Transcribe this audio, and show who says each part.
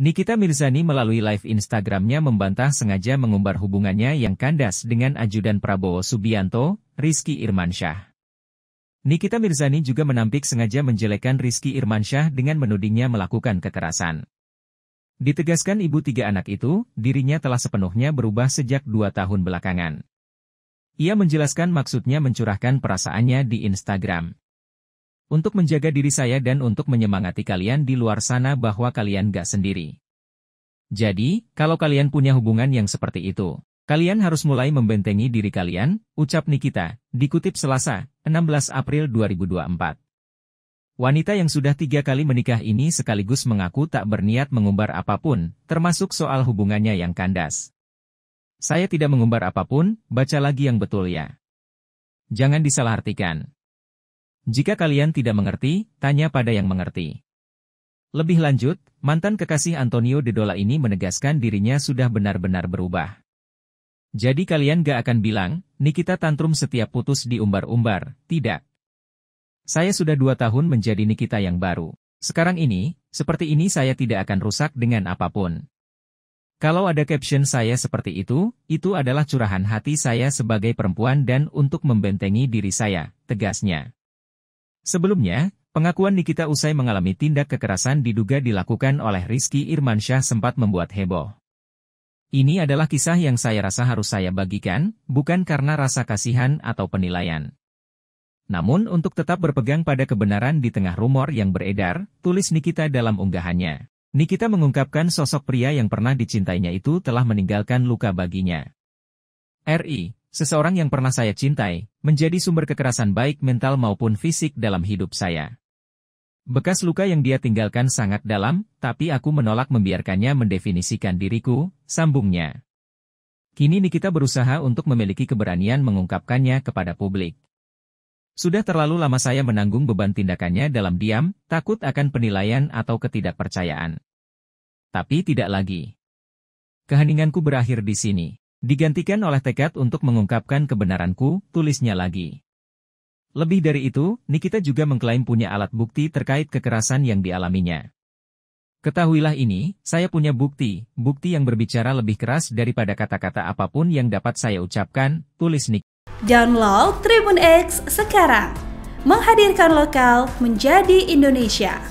Speaker 1: Nikita Mirzani melalui live Instagramnya membantah sengaja mengumbar hubungannya yang kandas dengan ajudan Prabowo Subianto, Rizky Irmansyah. Nikita Mirzani juga menampik sengaja menjelekan Rizky Irmansyah dengan menudingnya melakukan kekerasan. Ditegaskan ibu tiga anak itu, dirinya telah sepenuhnya berubah sejak dua tahun belakangan. Ia menjelaskan maksudnya mencurahkan perasaannya di Instagram. Untuk menjaga diri saya dan untuk menyemangati kalian di luar sana bahwa kalian gak sendiri. Jadi, kalau kalian punya hubungan yang seperti itu, kalian harus mulai membentengi diri kalian, ucap Nikita, dikutip Selasa, 16 April 2024. Wanita yang sudah tiga kali menikah ini sekaligus mengaku tak berniat mengumbar apapun, termasuk soal hubungannya yang kandas. Saya tidak mengumbar apapun, baca lagi yang betul ya. Jangan disalahartikan. Jika kalian tidak mengerti, tanya pada yang mengerti. Lebih lanjut, mantan kekasih Antonio de Dola ini menegaskan dirinya sudah benar-benar berubah. Jadi kalian gak akan bilang, Nikita tantrum setiap putus diumbar-umbar, tidak. Saya sudah dua tahun menjadi Nikita yang baru. Sekarang ini, seperti ini saya tidak akan rusak dengan apapun. Kalau ada caption saya seperti itu, itu adalah curahan hati saya sebagai perempuan dan untuk membentengi diri saya, tegasnya. Sebelumnya, pengakuan Nikita usai mengalami tindak kekerasan diduga dilakukan oleh Rizky Irmansyah sempat membuat heboh. Ini adalah kisah yang saya rasa harus saya bagikan, bukan karena rasa kasihan atau penilaian. Namun untuk tetap berpegang pada kebenaran di tengah rumor yang beredar, tulis Nikita dalam unggahannya. Nikita mengungkapkan sosok pria yang pernah dicintainya itu telah meninggalkan luka baginya. RI, seseorang yang pernah saya cintai, menjadi sumber kekerasan baik mental maupun fisik dalam hidup saya. Bekas luka yang dia tinggalkan sangat dalam, tapi aku menolak membiarkannya mendefinisikan diriku, sambungnya. Kini Nikita berusaha untuk memiliki keberanian mengungkapkannya kepada publik. Sudah terlalu lama saya menanggung beban tindakannya dalam diam, takut akan penilaian atau ketidakpercayaan. Tapi tidak lagi. Keheninganku berakhir di sini. Digantikan oleh tekad untuk mengungkapkan kebenaranku, tulisnya lagi. Lebih dari itu, Nikita juga mengklaim punya alat bukti terkait kekerasan yang dialaminya. Ketahuilah ini, saya punya bukti, bukti yang berbicara lebih keras daripada kata-kata apapun yang dapat saya ucapkan, tulis Nik. Download Tribun X sekarang. Menghadirkan lokal menjadi Indonesia.